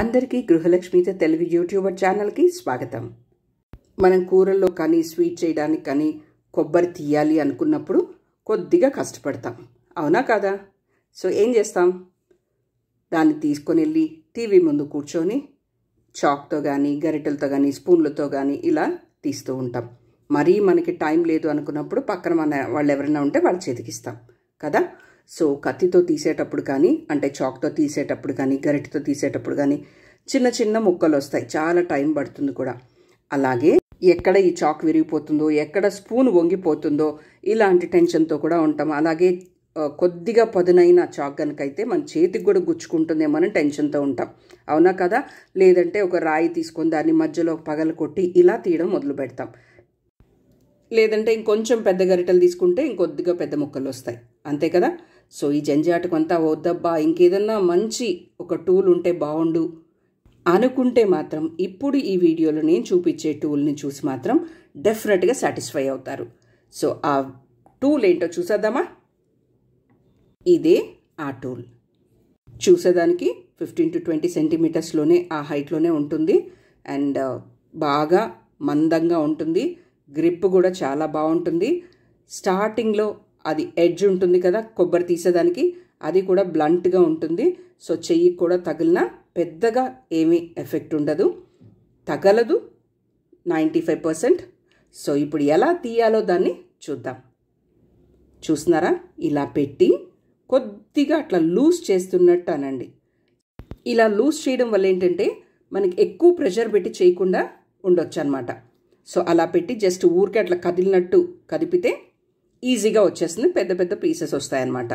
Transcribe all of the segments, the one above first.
అందరికీ గృహలక్ష్మితో తెలుగు యూట్యూబర్ ఛానల్కి స్వాగతం మనం కూరల్లో కానీ స్వీట్ చేయడానికి కానీ కొబ్బరి తీయాలి అనుకున్నప్పుడు కొద్దిగా కష్టపడతాం అవునా కాదా సో ఏం చేస్తాం దాన్ని తీసుకొని వెళ్ళి టీవీ ముందు కూర్చొని చాక్తో కానీ గరిటెలతో కానీ స్పూన్లతో కానీ ఇలా తీస్తూ ఉంటాం మరీ మనకి టైం లేదు అనుకున్నప్పుడు పక్కన మన వాళ్ళు ఎవరైనా ఉంటే వాళ్ళు చేతికిస్తాం కదా సో కత్తితో తీసేటప్పుడు కానీ అంటే చాక్తో తీసేటప్పుడు కానీ గరిటితో తీసేటప్పుడు కానీ చిన్న చిన్న ముక్కలు వస్తాయి చాలా టైం పడుతుంది కూడా అలాగే ఎక్కడ ఈ చాక్ విరిగిపోతుందో ఎక్కడ స్పూన్ వంగిపోతుందో ఇలాంటి టెన్షన్తో కూడా ఉంటాం అలాగే కొద్దిగా పదునైన చాక్ కనుకైతే మన చేతికి కూడా గుచ్చుకుంటుందేమో అని టెన్షన్తో ఉంటాం అవునా కదా లేదంటే ఒక రాయి తీసుకొని దాన్ని మధ్యలో పగలు కొట్టి ఇలా తీయడం మొదలు పెడతాం లేదంటే ఇంకొంచెం పెద్ద గరిటలు తీసుకుంటే ఇంకొద్దిగా పెద్ద ముక్కలు వస్తాయి అంతే కదా సో ఈ జంజాటకంతా వద్దబ్బా ఇంకేదన్నా మంచి ఒక టూల్ ఉంటే బాగుండు అనుకుంటే మాత్రం ఇప్పుడు ఈ వీడియోలో నేను చూపించే టూల్ని చూసి మాత్రం డెఫినెట్గా సాటిస్ఫై అవుతారు సో ఆ టూల్ ఏంటో చూసేద్దామా ఇదే ఆ టూల్ చూసేదానికి ఫిఫ్టీన్ టు ట్వంటీ సెంటీమీటర్స్లోనే ఆ హైట్లోనే ఉంటుంది అండ్ uh, బాగా మందంగా ఉంటుంది గ్రిప్ కూడా చాలా బాగుంటుంది స్టార్టింగ్లో అది ఎడ్జ్ ఉంటుంది కదా కొబ్బరి తీసేదానికి అది కూడా బ్లంట్గా ఉంటుంది సో చెయ్యి కూడా తగిలిన పెద్దగా ఏమీ ఎఫెక్ట్ ఉండదు తగలదు నైంటీ ఫైవ్ పర్సెంట్ సో ఇప్పుడు ఎలా తీయాలో దాన్ని చూద్దాం చూస్తున్నారా ఇలా పెట్టి కొద్దిగా అట్లా లూజ్ చేస్తున్నట్టు అనండి ఇలా లూజ్ చేయడం వల్ల ఏంటంటే మనకి ఎక్కువ ప్రెషర్ పెట్టి చేయకుండా ఉండొచ్చు అనమాట సో అలా పెట్టి జస్ట్ ఊరికే అట్లా కదిలినట్టు కదిపితే ఈజీగా వచ్చేస్తుంది పెద్ద పెద్ద పీసెస్ వస్తాయన్నమాట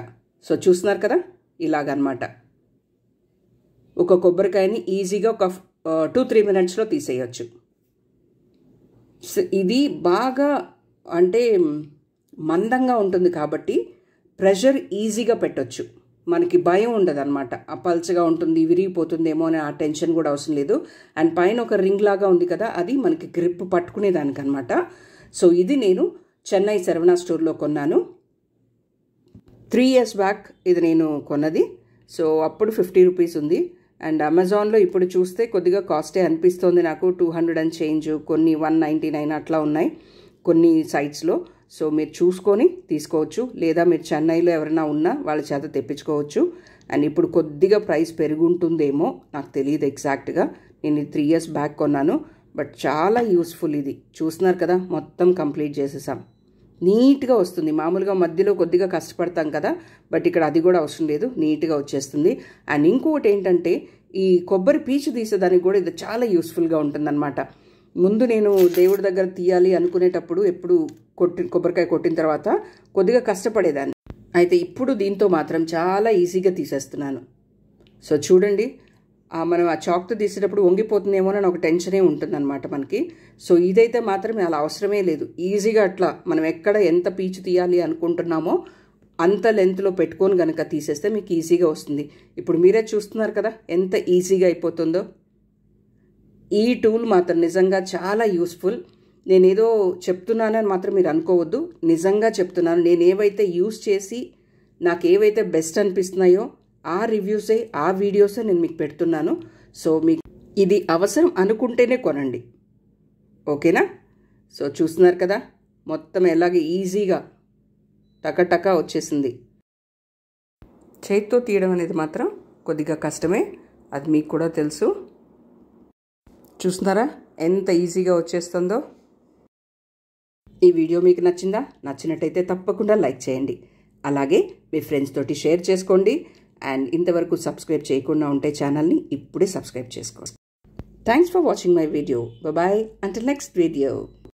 సో చూస్తున్నారు కదా ఇలాగనమాట ఒక కొబ్బరికాయని ఈజీగా ఒక టూ త్రీ మినిట్స్లో తీసేయచ్చు ఇది బాగా అంటే మందంగా ఉంటుంది కాబట్టి ప్రెషర్ ఈజీగా పెట్టచ్చు మనకి భయం ఉండదన్నమాట పల్చగా ఉంటుంది విరిగిపోతుందేమో అనే ఆ టెన్షన్ కూడా అవసరం లేదు అండ్ పైన ఒక రింగ్ లాగా ఉంది కదా అది మనకి గ్రిప్ పట్టుకునేదానికనమాట సో ఇది నేను చెన్నై శరవణ స్టోర్లో కొన్నాను త్రీ ఇయర్స్ బ్యాక్ ఇది నేను కొన్నది సో అప్పుడు ఫిఫ్టీ రూపీస్ ఉంది అండ్ అమెజాన్లో ఇప్పుడు చూస్తే కొద్దిగా కాస్టే అనిపిస్తోంది నాకు టూ హండ్రెడ్ అండ్ చేంజ్ కొన్ని వన్ నైంటీ నైన్ అట్లా ఉన్నాయి కొన్ని సైట్స్లో సో మీరు చూసుకొని తీసుకోవచ్చు లేదా మీరు చెన్నైలో ఎవరైనా ఉన్నా వాళ్ళ చేత తెప్పించుకోవచ్చు అండ్ ఇప్పుడు కొద్దిగా ప్రైస్ పెరుగుంటుందేమో నాకు తెలియదు ఎగ్జాక్ట్గా నేను త్రీ ఇయర్స్ బ్యాక్ కొన్నాను బట్ చాలా యూస్ఫుల్ ఇది చూస్తున్నారు కదా మొత్తం కంప్లీట్ చేసేసాం నీట్గా వస్తుంది మామూలుగా మధ్యలో కొద్దిగా కష్టపడతాం కదా బట్ ఇక్కడ అది కూడా అవసరం లేదు నీట్గా వచ్చేస్తుంది అండ్ ఇంకొకటి ఏంటంటే ఈ కొబ్బరి పీచు తీసేదానికి కూడా ఇది చాలా యూస్ఫుల్గా ఉంటుందన్నమాట ముందు నేను దేవుడి దగ్గర తీయాలి అనుకునేటప్పుడు ఎప్పుడు కొట్టి కొబ్బరికాయ కొట్టిన తర్వాత కొద్దిగా కష్టపడేదాన్ని అయితే ఇప్పుడు దీంతో మాత్రం చాలా ఈజీగా తీసేస్తున్నాను సో చూడండి మనం ఆ చాక్తో తీసేటప్పుడు వంగిపోతుందేమో అని ఒక టెన్షనే ఉంటుందన్నమాట మనకి సో ఇదైతే మాత్రం అలా అవసరమే లేదు ఈజీగా అట్లా మనం ఎక్కడ ఎంత పీచు తీయాలి అనుకుంటున్నామో అంత లెంత్లో పెట్టుకొని కనుక తీసేస్తే మీకు ఈజీగా వస్తుంది ఇప్పుడు మీరే చూస్తున్నారు కదా ఎంత ఈజీగా అయిపోతుందో ఈ టూల్ మాత్రం నిజంగా చాలా యూస్ఫుల్ నేనేదో చెప్తున్నానని మాత్రం మీరు అనుకోవద్దు నిజంగా చెప్తున్నాను నేను ఏవైతే యూస్ చేసి నాకు ఏవైతే బెస్ట్ అనిపిస్తున్నాయో ఆ రివ్యూసే ఆ వీడియోసే నేను మీకు పెడుతున్నాను సో మీకు ఇది అవసరం అనుకుంటేనే కొనండి ఓకేనా సో చూస్తున్నారు కదా మొత్తం ఎలాగే ఈజీగా టకటక వచ్చేసింది చేతితో తీయడం అనేది మాత్రం కొద్దిగా కష్టమే అది మీకు కూడా తెలుసు చూస్తున్నారా ఎంత ఈజీగా వచ్చేస్తుందో ఈ వీడియో మీకు నచ్చిందా నచ్చినట్టయితే తప్పకుండా లైక్ చేయండి అలాగే మీ ఫ్రెండ్స్ తోటి షేర్ చేసుకోండి అండ్ ఇంతవరకు సబ్స్క్రైబ్ చేయకుండా ఉంటే ఛానల్ని ఇప్పుడే సబ్స్క్రైబ్ చేసుకోవచ్చు thanks for watching my video bye అంటే నెక్స్ట్ వీడియో